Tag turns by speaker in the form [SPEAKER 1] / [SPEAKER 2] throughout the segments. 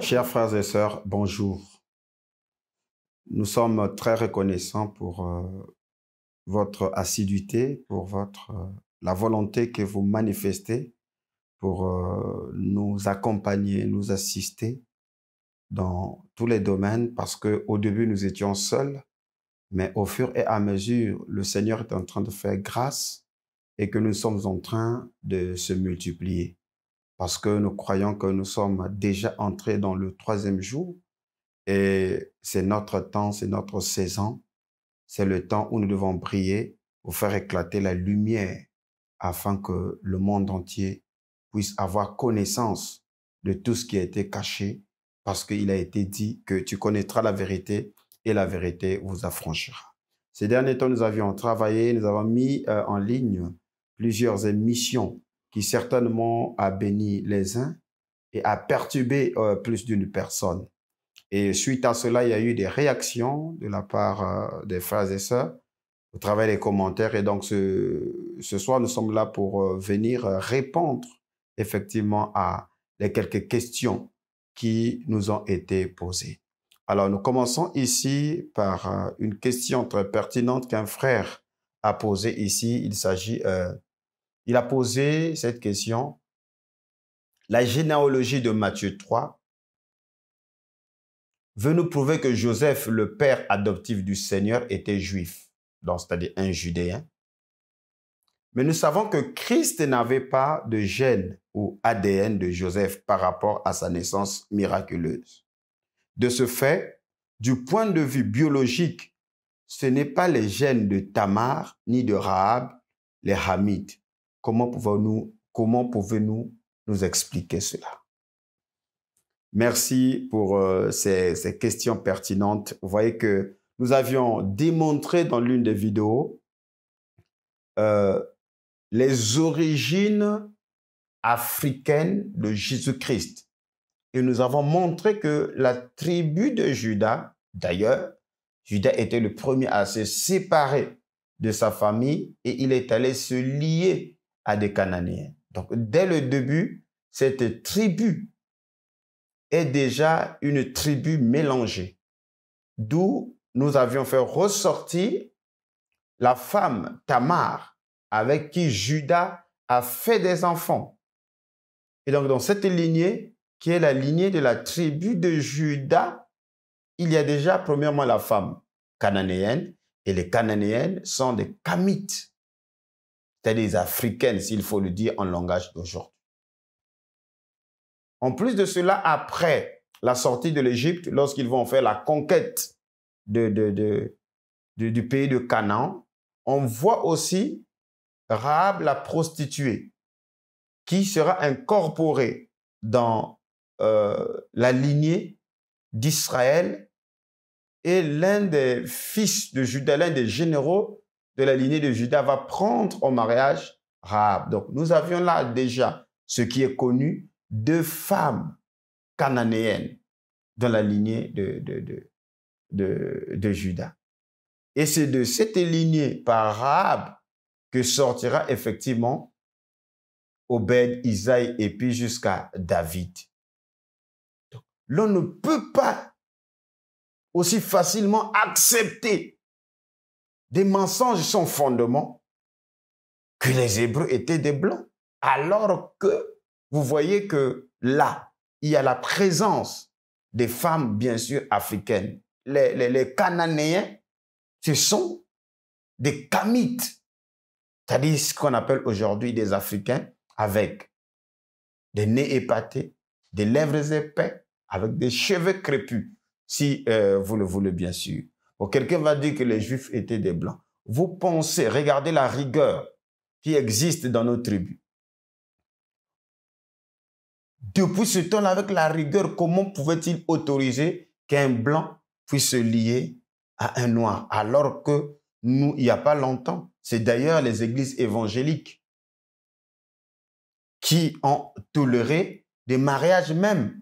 [SPEAKER 1] Chers frères et sœurs, bonjour. Nous sommes très reconnaissants pour euh, votre assiduité, pour votre, euh, la volonté que vous manifestez pour euh, nous accompagner, nous assister dans tous les domaines parce qu'au début, nous étions seuls, mais au fur et à mesure, le Seigneur est en train de faire grâce et que nous sommes en train de se multiplier. Parce que nous croyons que nous sommes déjà entrés dans le troisième jour et c'est notre temps, c'est notre saison, c'est le temps où nous devons briller pour faire éclater la lumière afin que le monde entier puisse avoir connaissance de tout ce qui a été caché parce qu'il a été dit que tu connaîtras la vérité et la vérité vous affranchira. Ces derniers temps, nous avions travaillé, nous avons mis euh, en ligne plusieurs émissions qui certainement a béni les uns et a perturbé euh, plus d'une personne. Et suite à cela, il y a eu des réactions de la part euh, des frères et sœurs au travers des commentaires. Et donc, ce, ce soir, nous sommes là pour euh, venir répondre effectivement à les quelques questions qui nous ont été posées. Alors, nous commençons ici par une question très pertinente qu'un frère a posée ici. Il s'agit il a posé cette question. La généalogie de Matthieu 3 veut nous prouver que Joseph, le père adoptif du Seigneur, était juif, c'est-à-dire un judéen. Mais nous savons que Christ n'avait pas de gènes ou ADN de Joseph par rapport à sa naissance miraculeuse. De ce fait, du point de vue biologique, ce n'est pas les gènes de Tamar ni de Rahab, les Hamites, Comment pouvons-nous comment pouvez-nous nous expliquer cela Merci pour euh, ces, questions pertinentes. Vous voyez que nous avions démontré dans l'une des vidéos euh, les origines africaines de Jésus-Christ. Et nous avons montré que la tribu de Judas, d'ailleurs, Judas était le premier à se séparer de sa famille et il est allé se lier à des Cananéens. Donc dès le début, cette tribu est déjà une tribu mélangée, d'où nous avions fait ressortir la femme Tamar, avec qui Judas a fait des enfants. Et donc dans cette lignée, qui est la lignée de la tribu de Judas, il y a déjà premièrement la femme cananéenne, et les cananéennes sont des Kamites des africaines, s'il faut le dire en langage d'aujourd'hui. En plus de cela, après la sortie de l'Égypte, lorsqu'ils vont faire la conquête de, du pays de Canaan, on voit aussi Rahab la prostituée, qui sera incorporée dans euh, la lignée d'Israël et l'un des fils de Judas, l'un des généraux de la lignée de Judas va prendre en mariage Rahab. Donc nous avions là déjà ce qui est connu, deux femmes cananéennes dans la lignée de, de, de, Judas. Et c'est de cette lignée par Rahab que sortira effectivement Obed, Isaïe et puis jusqu'à David. l'on ne peut pas aussi facilement accepter des mensonges sans fondement que les Hébreux étaient des Blancs. Alors que vous voyez que là, il y a la présence des femmes, bien sûr, africaines. Les, Cananéens, ce sont des Kamites, c'est-à-dire ce qu'on appelle aujourd'hui des Africains, avec des nez épatés, des lèvres épais, avec des cheveux crépus, si euh, vous le voulez, bien sûr. Quelqu'un va dire que les Juifs étaient des Blancs. Vous pensez, regardez la rigueur qui existe dans nos tribus. Depuis ce temps-là, avec la rigueur, comment pouvait-il autoriser qu'un Blanc puisse se lier à un Noir alors que nous, il n'y a pas longtemps, c'est d'ailleurs les églises évangéliques qui ont toléré des mariages même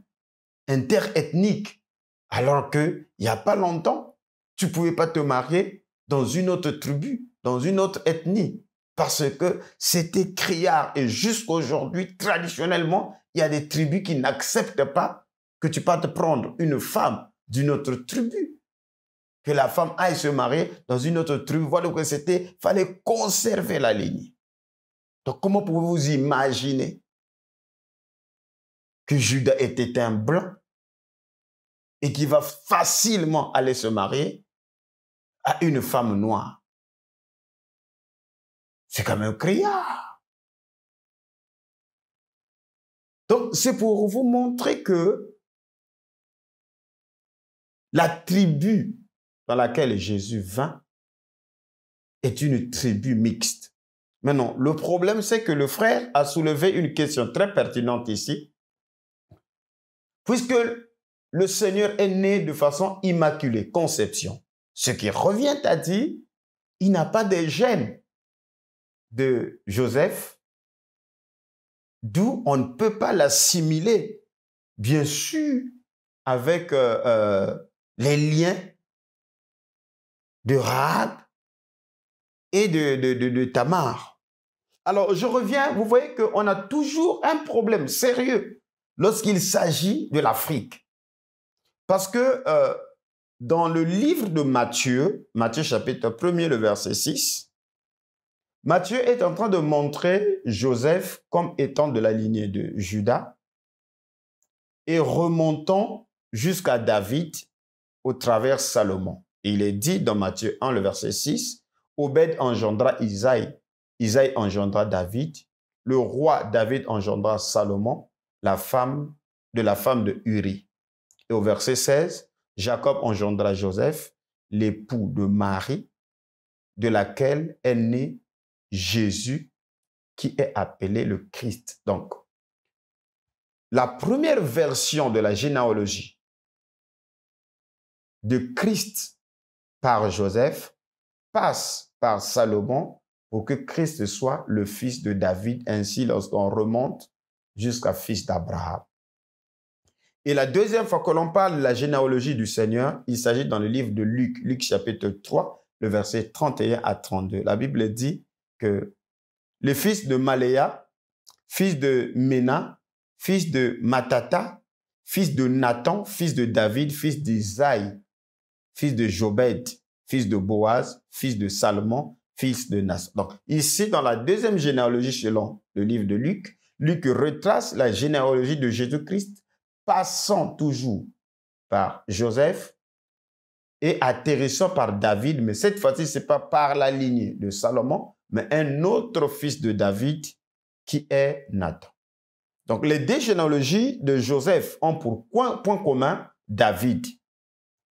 [SPEAKER 1] interethniques, alors qu'il n'y a pas longtemps, tu ne pouvais pas te marier dans une autre tribu, dans une autre ethnie, parce que c'était criard. Et jusqu'aujourd'hui, traditionnellement, il y a des tribus qui n'acceptent pas que tu partes prendre une femme d'une autre tribu. Que la femme aille se marier dans une autre tribu. Voilà que c'était. Fallait conserver la ligne. Donc, comment pouvez-vous imaginer que Judas était un blanc et qui va facilement aller se marier à une femme noire. C'est comme un criard. Donc, c'est pour vous montrer que la tribu dans laquelle Jésus vint est une tribu mixte. Maintenant, le problème, c'est que le frère a soulevé une question très pertinente ici, puisque le Seigneur est né de façon immaculée, conception. Ce qui revient à dire, il n'a pas des gènes de Joseph, d'où on ne peut pas l'assimiler, bien sûr, avec euh, euh, les liens de Rahab et de, de Tamar. Alors, je reviens, vous voyez qu'on a toujours un problème sérieux lorsqu'il s'agit de l'Afrique. Parce que euh, dans le livre de Matthieu, Matthieu chapitre 1 le verset 6, Matthieu est en train de montrer Joseph comme étant de la lignée de Judas et remontant jusqu'à David au travers Salomon. Il est dit dans Matthieu 1, le verset 6, Obed engendra Isaïe, Isaïe engendra David, le roi David engendra Salomon, la femme de la femme de Uri. Et au verset 16, Jacob engendra Joseph, l'époux de Marie, de laquelle est né Jésus, qui est appelé le Christ. Donc, la première version de la généalogie de Christ par Joseph passe par Salomon pour que Christ soit le fils de David. Ainsi, lorsqu'on remonte jusqu'à fils d'Abraham. Et la deuxième fois que l'on parle de la généalogie du Seigneur, il s'agit dans le livre de Luc, Luc chapitre 3, le verset 31 à 32. La Bible dit que le fils de Maléa, fils de Mena, fils de Matata, fils de Nathan, fils de David, fils d'Isaïe, fils de Jobed, fils de Boaz, fils de Salomon, fils de Nas. Donc ici, dans la deuxième généalogie selon le livre de Luc, Luc retrace la généalogie de Jésus-Christ passant toujours par Joseph et atterrissant par David, mais cette fois-ci, ce n'est pas par la ligne de Salomon, mais un autre fils de David qui est Nathan. Donc les deux généalogies de Joseph ont pour point, commun David,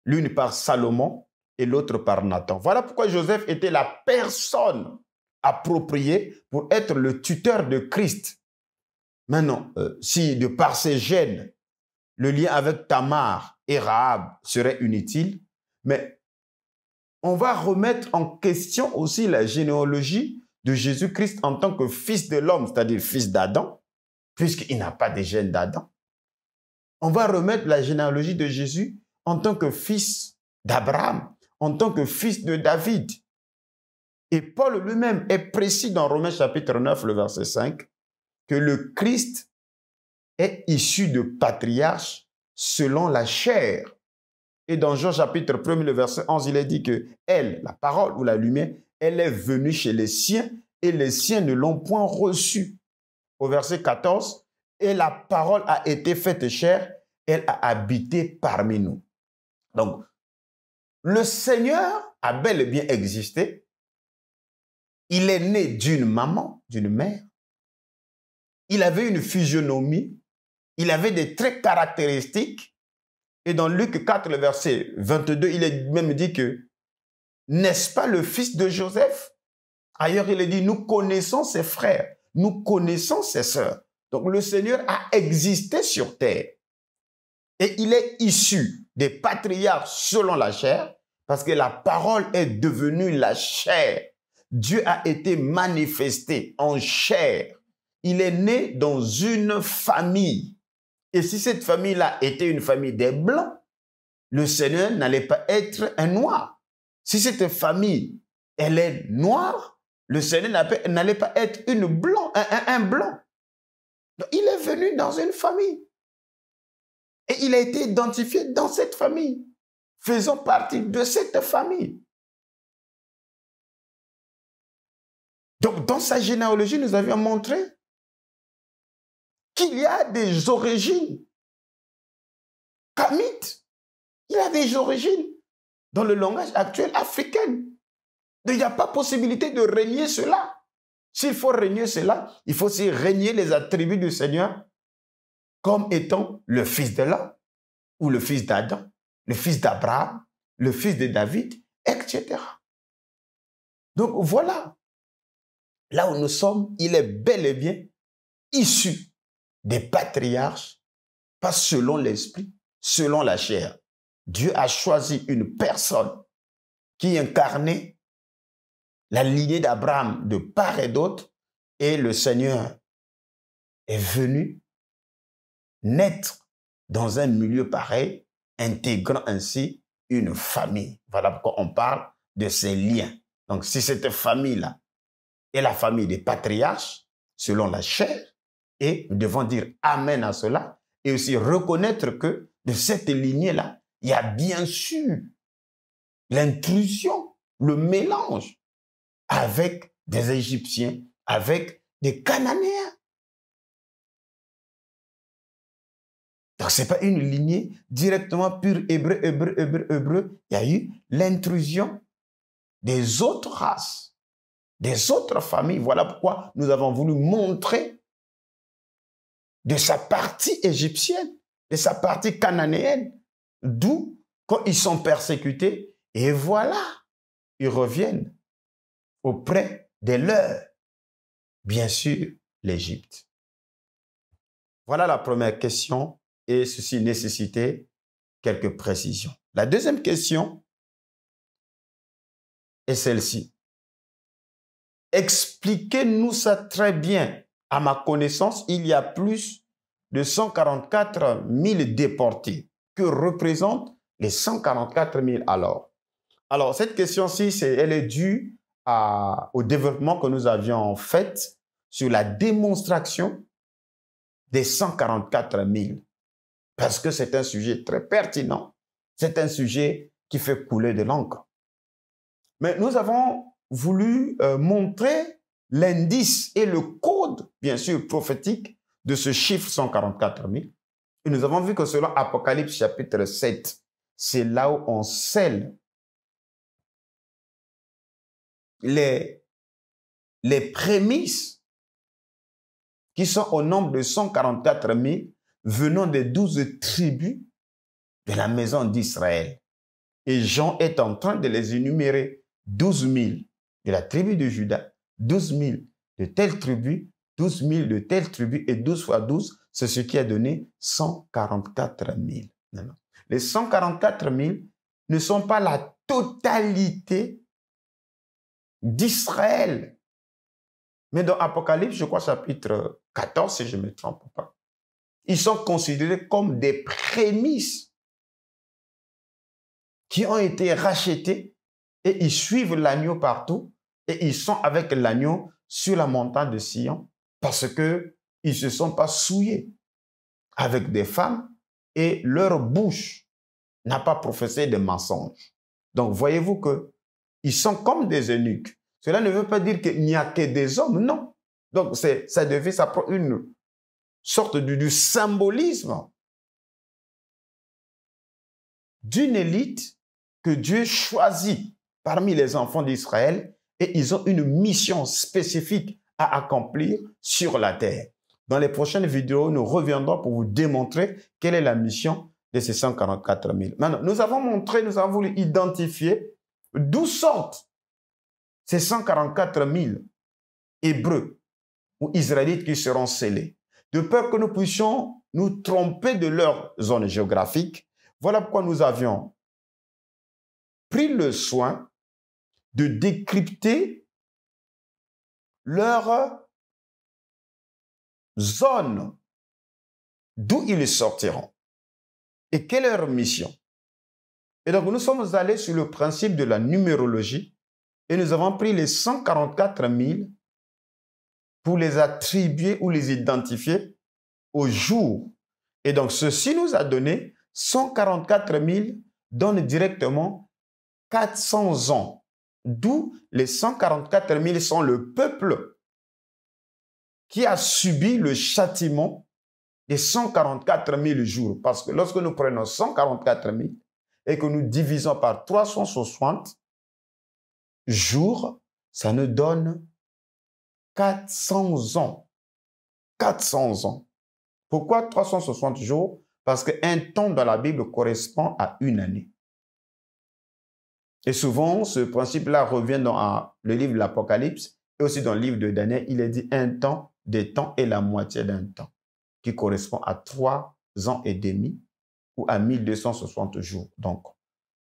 [SPEAKER 1] l'une par Salomon et l'autre par Nathan. Voilà pourquoi Joseph était la personne appropriée pour être le tuteur de Christ. Maintenant, euh, si de par ses gènes, le lien avec Tamar et Rahab serait inutile, mais on va remettre en question aussi la généalogie de Jésus-Christ en tant que fils de l'homme, c'est-à-dire fils d'Adam, puisqu'il n'a pas de gènes d'Adam. On va remettre la généalogie de Jésus en tant que fils d'Abraham, en tant que fils de David. Et Paul lui-même est précis dans Romains chapitre 9, le verset 5, que le Christ est issu de patriarches selon la chair. Et dans Jean chapitre 1, le verset 11, il est dit que elle, la parole ou la lumière, elle est venue chez les siens et les siens ne l'ont point reçue. Au verset 14, et la parole a été faite chair, elle a habité parmi nous. Donc, le Seigneur a bel et bien existé. Il est né d'une maman, d'une mère. Il avait une physionomie il avait des traits caractéristiques. Et dans Luc 4, le verset 22, il est même dit que n'est-ce pas le fils de Joseph Ailleurs, il est dit, nous connaissons ses frères, nous connaissons ses sœurs. Donc le Seigneur a existé sur terre. Et il est issu des patriarches selon la chair, parce que la parole est devenue la chair. Dieu a été manifesté en chair. Il est né dans une famille. Et si cette famille-là était une famille des Blancs, le Seigneur n'allait pas être un Noir. Si cette famille, elle est noire, le Seigneur n'allait pas être une blanc, un, Blanc. il est venu dans une famille. Et il a été identifié dans cette famille, faisant partie de cette famille. Donc, dans sa généalogie, nous avions montré il y a des origines. Kamit, il y a des origines dans le langage actuel africain. Il n'y a pas possibilité de régner cela. S'il faut régner cela, il faut aussi régner les attributs du Seigneur comme étant le fils de l'homme ou le fils d'Adam, le fils d'Abraham, le fils de David, etc. Donc voilà, là où nous sommes, il est bel et bien issu des patriarches, pas selon l'esprit, selon la chair. Dieu a choisi une personne qui incarnait la lignée d'Abraham de part et d'autre, et le Seigneur est venu naître dans un milieu pareil, intégrant ainsi une famille. Voilà pourquoi on parle de ces liens. Donc si cette famille-là est la famille des patriarches, selon la chair, et nous devons dire Amen à cela et aussi reconnaître que de cette lignée-là, il y a bien sûr l'intrusion, le mélange avec des Égyptiens, avec des Cananéens. Donc, ce n'est pas une lignée directement pure hébreu, hébreu, hébreu, hébreu. Il y a eu l'intrusion des autres races, des autres familles. Voilà pourquoi nous avons voulu montrer de sa partie égyptienne, de sa partie cananéenne, d'où, quand ils sont persécutés, et voilà, ils reviennent auprès de leur, bien sûr, l'Égypte. Voilà la première question, et ceci nécessitait quelques précisions. La deuxième question est celle-ci. Expliquez-nous ça très bien à ma connaissance, il y a plus de 144 000 déportés. Que représentent les 144 000 alors Alors, cette question-ci, elle est due à, au développement que nous avions fait sur la démonstration des 144 000. Parce que c'est un sujet très pertinent. C'est un sujet qui fait couler de l'encre. Mais nous avons voulu euh, montrer l'indice et le bien sûr, prophétique de ce chiffre 144 000. Et nous avons vu que selon Apocalypse chapitre 7, c'est là où on scelle les, les prémices qui sont au nombre de 144 000 venant des douze tribus de la maison d'Israël. Et Jean est en train de les énumérer. 12 000 de la tribu de Judas, 12 000 de telles tribus 12 000 de telles tribus et 12 fois 12, c'est ce qui a donné 144 000. Les 144 000 ne sont pas la totalité d'Israël. Mais dans Apocalypse, je crois chapitre 14, si je ne me trompe pas, ils sont considérés comme des prémices qui ont été rachetés et ils suivent l'agneau partout et ils sont avec l'agneau sur la montagne de Sion parce qu'ils ne se sont pas souillés avec des femmes et leur bouche n'a pas professé de mensonges. Donc voyez-vous qu'ils sont comme des eunuques. Cela ne veut pas dire qu'il n'y a que des hommes, non. Donc ça devient ça une sorte de, du symbolisme d'une élite que Dieu choisit parmi les enfants d'Israël et ils ont une mission spécifique à accomplir sur la terre. Dans les prochaines vidéos, nous reviendrons pour vous démontrer quelle est la mission de ces 144 000. Maintenant, nous avons montré, nous avons voulu identifier d'où sortent ces 144 000 Hébreux ou Israélites qui seront scellés, de peur que nous puissions nous tromper de leur zone géographique. Voilà pourquoi nous avions pris le soin de décrypter leur zone d'où ils sortiront et quelle est leur mission. Et donc nous sommes allés sur le principe de la numérologie et nous avons pris les 144 000 pour les attribuer ou les identifier au jour. Et donc ceci nous a donné 144 000 donne directement 400 ans D'où les 144 000 sont le peuple qui a subi le châtiment des 144 000 jours. Parce que lorsque nous prenons 144 000 et que nous divisons par 360 jours, ça nous donne 400 ans. 400 ans. Pourquoi 360 jours Parce qu'un temps dans la Bible correspond à une année. Et souvent, ce principe-là revient dans ah, le livre de l'Apocalypse et aussi dans le livre de Daniel. Il est dit un temps, des temps et la moitié d'un temps, qui correspond à trois ans et demi ou à 1260 jours. Donc,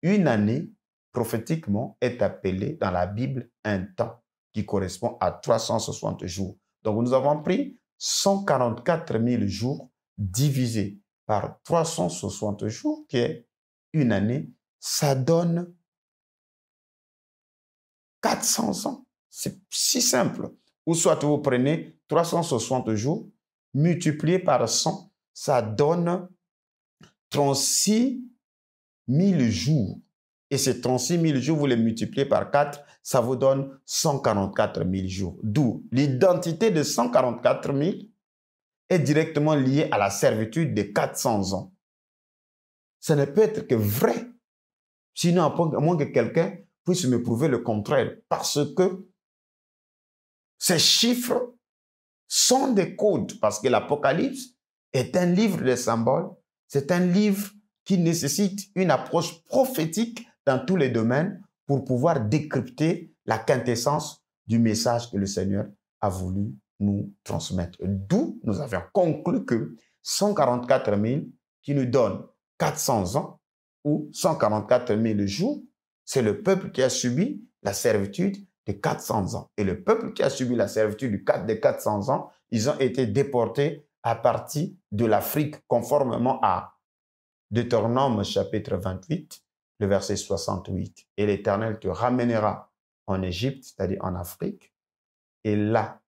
[SPEAKER 1] une année, prophétiquement, est appelée dans la Bible un temps, qui correspond à 360 jours. Donc, nous avons pris 144 000 jours divisés par 360 jours, qui est une année, ça donne 400 ans. C'est si simple. Ou soit vous prenez 360 jours, multiplié par 100, ça donne 36 000 jours. Et ces 36 000 jours, vous les multipliez par 4, ça vous donne 144 000 jours. D'où l'identité de 144 000 est directement liée à la servitude de 400 ans. Ça ne peut être que vrai. Sinon, à moins que quelqu'un se me prouver le contraire, parce que ces chiffres sont des codes, parce que l'Apocalypse est un livre de symboles, c'est un livre qui nécessite une approche prophétique dans tous les domaines pour pouvoir décrypter la quintessence du message que le Seigneur a voulu nous transmettre. D'où nous avons conclu que 144 000 qui nous donne 400 ans ou 144 000 jours c'est le peuple qui a subi la servitude de 400 ans. Et le peuple qui a subi la servitude des 400 ans, ils ont été déportés à partir de l'Afrique conformément à Deutéronome chapitre 28, le verset 68. Et l'Éternel te ramènera en Égypte, c'est-à-dire en Afrique, et là,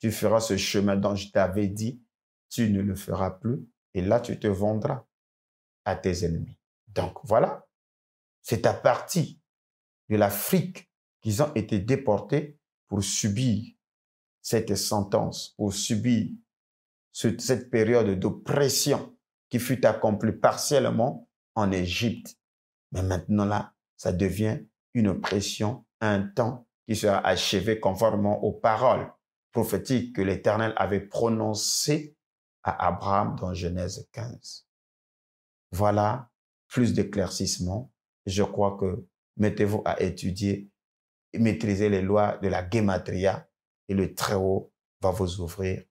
[SPEAKER 1] tu feras ce chemin dont je t'avais dit, tu ne le feras plus, et là, tu te vendras à tes ennemis. Donc voilà c'est à partir de l'Afrique qu'ils ont été déportés pour subir cette sentence, pour subir cette période d'oppression qui fut accomplie partiellement en Égypte. Mais maintenant là, ça devient une oppression, un temps qui sera achevé conformément aux paroles prophétiques que l'Éternel avait prononcées à Abraham dans Genèse 15. Voilà plus d'éclaircissement je crois que mettez-vous à étudier et maîtriser les lois de la Gematria et le Très-Haut va vous ouvrir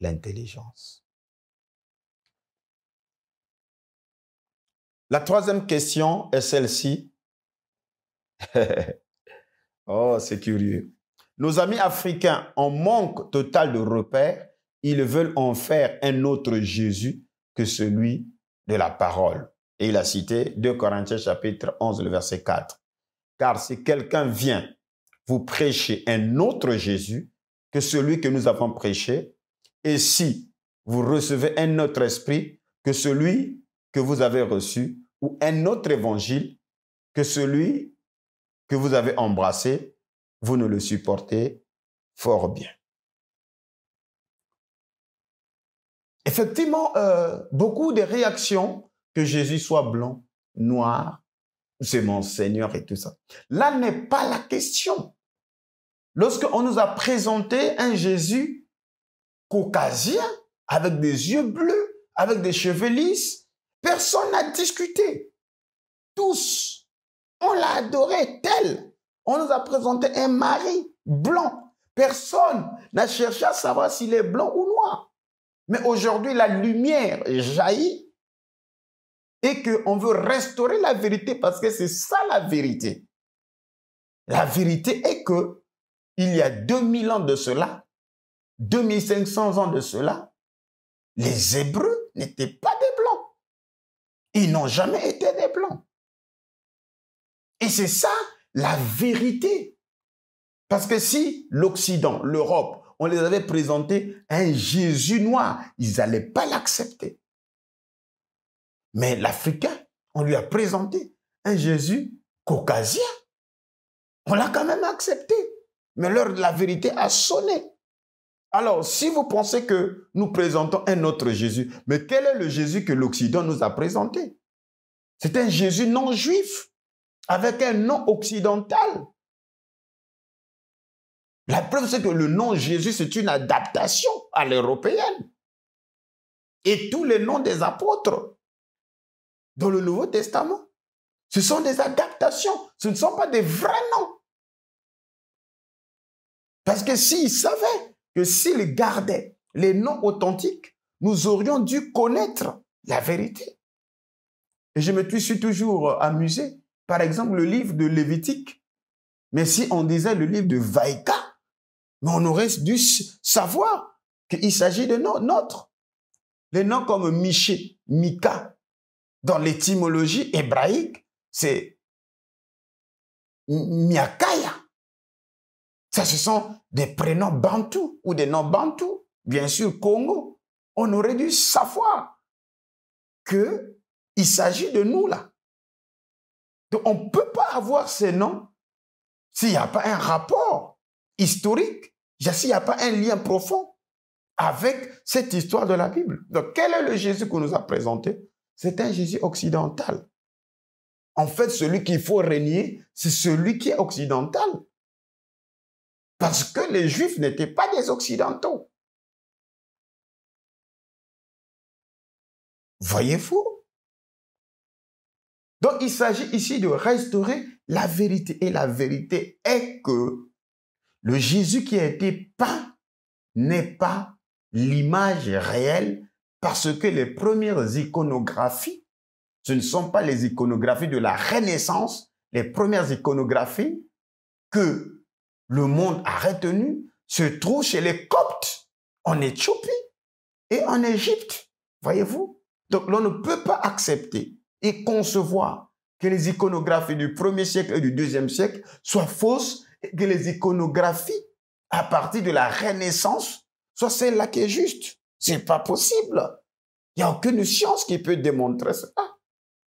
[SPEAKER 1] l'intelligence. La troisième question est celle-ci. oh, c'est curieux. Nos amis africains en manque total de repères. Ils veulent en faire un autre Jésus que celui de la parole. Et il a cité 2 Corinthiens chapitre 11, le verset 4. Car si quelqu'un vient vous prêcher un autre Jésus que celui que nous avons prêché, et si vous recevez un autre esprit que celui que vous avez reçu, ou un autre évangile que celui que vous avez embrassé, vous ne le supportez fort bien. Effectivement, euh, beaucoup de réactions que Jésus soit blanc, noir, c'est mon Seigneur et tout ça. Là n'est pas la question. Lorsqu'on nous a présenté un Jésus caucasien, avec des yeux bleus, avec des cheveux lisses, personne n'a discuté. Tous, on l'a adoré tel. On nous a présenté un mari blanc. Personne n'a cherché à savoir s'il est blanc ou noir. Mais aujourd'hui, la lumière jaillit et qu'on veut restaurer la vérité parce que c'est ça la vérité. La vérité est que il y a 2000 ans de cela, 2500 ans de cela, les Hébreux n'étaient pas des Blancs. Ils n'ont jamais été des Blancs. Et c'est ça la vérité. Parce que si l'Occident, l'Europe, on les avait présentés un Jésus noir, ils n'allaient pas l'accepter. Mais l'Africain, on lui a présenté un Jésus caucasien. On l'a quand même accepté. Mais l'heure de la vérité a sonné. Alors, si vous pensez que nous présentons un autre Jésus, mais quel est le Jésus que l'Occident nous a présenté C'est un Jésus non juif, avec un nom occidental. La preuve, c'est que le nom Jésus, c'est une adaptation à l'européenne. Et tous les noms des apôtres dans le Nouveau Testament. Ce sont des adaptations, ce ne sont pas des vrais noms. Parce que s'ils savaient que s'ils gardaient les noms authentiques, nous aurions dû connaître la vérité. Et je me suis toujours euh, amusé. Par exemple, le livre de Lévitique. Mais si on disait le livre de Vaïka, mais on aurait dû savoir qu'il s'agit de noms, nôtres. Les noms comme Miché, Mika, dans l'étymologie hébraïque, c'est Miakaya. Ça, ce sont des prénoms bantous ou des noms bantous. Bien sûr, Congo. On aurait dû savoir qu'il s'agit de nous là. Donc, on ne peut pas avoir ces noms s'il n'y a pas un rapport historique, s'il n'y a pas un lien profond avec cette histoire de la Bible. Donc, quel est le Jésus qu'on nous a présenté c'est un Jésus occidental. En fait, celui qu'il faut régner, c'est celui qui est occidental. Parce que les Juifs n'étaient pas des Occidentaux. Voyez-vous Donc il s'agit ici de restaurer la vérité. Et la vérité est que le Jésus qui a été peint n'est pas l'image réelle parce que les premières iconographies, ce ne sont pas les iconographies de la Renaissance, les premières iconographies que le monde a retenues se trouvent chez les Coptes en Éthiopie et en Égypte. Voyez-vous Donc l'on ne peut pas accepter et concevoir que les iconographies du 1er siècle et du 2e siècle soient fausses et que les iconographies à partir de la Renaissance soient celles-là qui est juste. C'est pas possible. Il n'y a aucune science qui peut démontrer cela.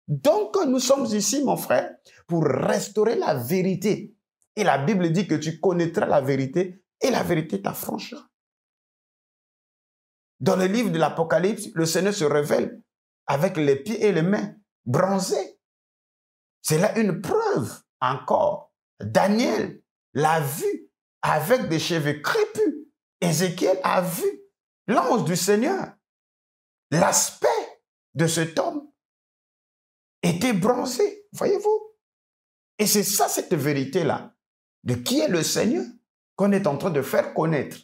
[SPEAKER 1] Donc, nous sommes ici, mon frère, pour restaurer la vérité. Et la Bible dit que tu connaîtras la vérité et la vérité t'affranchira. Dans le livre de l'Apocalypse, le Seigneur se révèle avec les pieds et les mains bronzés. C'est là une preuve encore. Daniel l'a vu avec des cheveux crépus. Ézéchiel a vu l'ange du Seigneur, l'aspect de cet homme était bronzé, voyez-vous. Et c'est ça, cette vérité-là, de qui est le Seigneur, qu'on est en train de faire connaître,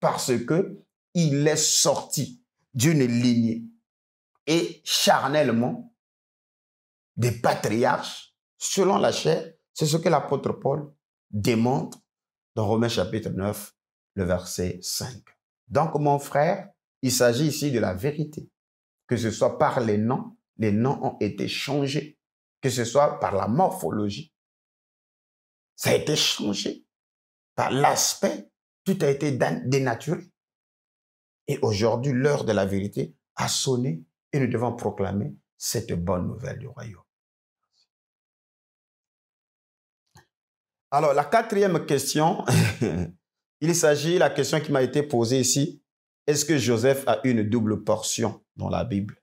[SPEAKER 1] parce que il est sorti d'une lignée et charnellement des patriarches, selon la chair, c'est ce que l'apôtre Paul démontre dans Romains chapitre 9, le verset 5. Donc, mon frère, il s'agit ici de la vérité. Que ce soit par les noms, les noms ont été changés. Que ce soit par la morphologie, ça a été changé. Par l'aspect, tout a été dénaturé. Et aujourd'hui, l'heure de la vérité a sonné et nous devons proclamer cette bonne nouvelle du royaume. Alors, la quatrième question Il s'agit, la question qui m'a été posée ici, est-ce que Joseph a une double portion dans la Bible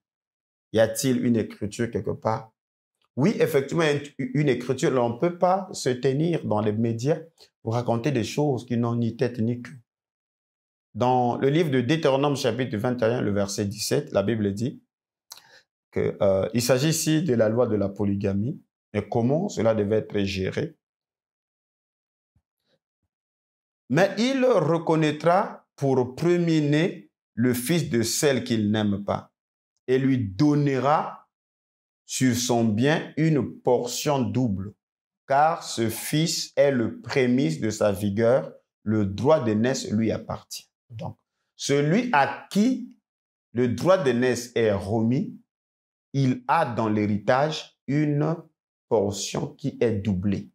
[SPEAKER 1] Y a-t-il une écriture quelque part Oui, effectivement, une écriture, on ne peut pas se tenir dans les médias pour raconter des choses qui n'ont ni tête ni queue. Dans le livre de Deutéronome chapitre 21, le verset 17, la Bible dit qu'il euh, s'agit ici de la loi de la polygamie et comment cela devait être géré mais il reconnaîtra pour premier-né le fils de celle qu'il n'aime pas et lui donnera sur son bien une portion double, car ce fils est le prémisse de sa vigueur, le droit d'aînesse lui appartient. Donc, celui à qui le droit d'aînesse est remis, il a dans l'héritage une portion qui est doublée.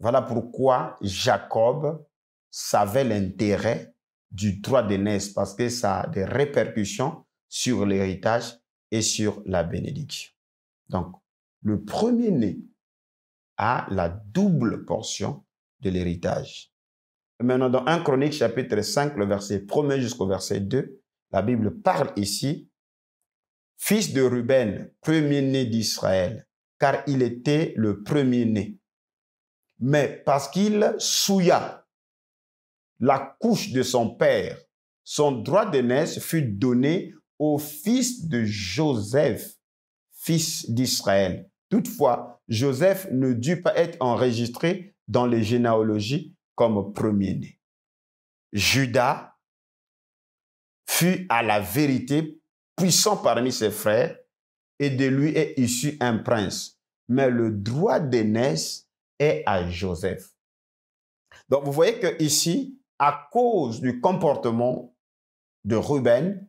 [SPEAKER 1] Voilà pourquoi Jacob savait l'intérêt du droit d'aînesse parce que ça a des répercussions sur l'héritage et sur la bénédiction. Donc, le premier-né a la double portion de l'héritage. Maintenant, dans 1 Chronique, chapitre 5, le verset 1 jusqu'au verset 2, la Bible parle ici, Fils de Ruben, premier-né d'Israël, car il était le premier-né mais parce qu'il souilla la couche de son père. Son droit d'aînesse fut donné au fils de Joseph, fils d'Israël. Toutefois, Joseph ne dut pas être enregistré dans les généalogies comme premier-né. Judas fut à la vérité puissant parmi ses frères et de lui est issu un prince. Mais le droit d'aînesse et à Joseph. Donc vous voyez que ici, à cause du comportement de Ruben,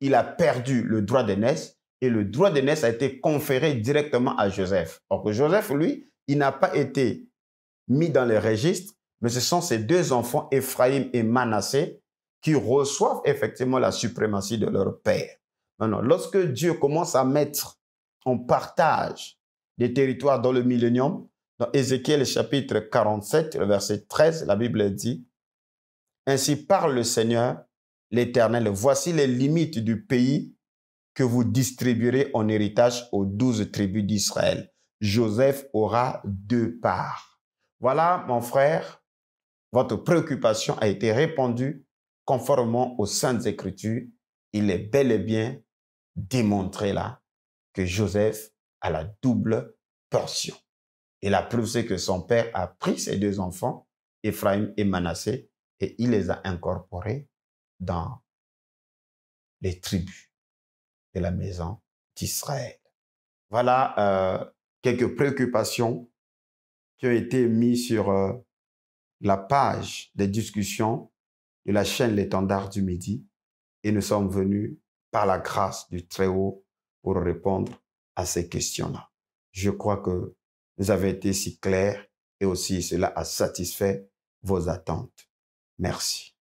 [SPEAKER 1] il a perdu le droit d'aînesse et le droit d'aînesse a été conféré directement à Joseph. Or que Joseph, lui, il n'a pas été mis dans les registres, mais ce sont ses deux enfants, Ephraim et Manassé, qui reçoivent effectivement la suprématie de leur père. Maintenant, lorsque Dieu commence à mettre en partage des territoires dans le millénium, dans Ézéchiel chapitre 47, verset 13, la Bible dit, Ainsi parle le Seigneur, l'Éternel, voici les limites du pays que vous distribuerez en héritage aux douze tribus d'Israël. Joseph aura deux parts. Voilà, mon frère, votre préoccupation a été répandue conformément aux saintes écritures. Il est bel et bien démontré là que Joseph a la double portion. Et la preuve, c'est que son père a pris ses deux enfants, Ephraim et Manassé, et il les a incorporés dans les tribus de la maison d'Israël. Voilà euh, quelques préoccupations qui ont été mises sur euh, la page des discussions de la chaîne L'étendard du Midi et nous sommes venus par la grâce du Très-Haut pour répondre à ces questions-là. Je crois que vous avez été si clair et aussi cela a satisfait vos attentes. Merci.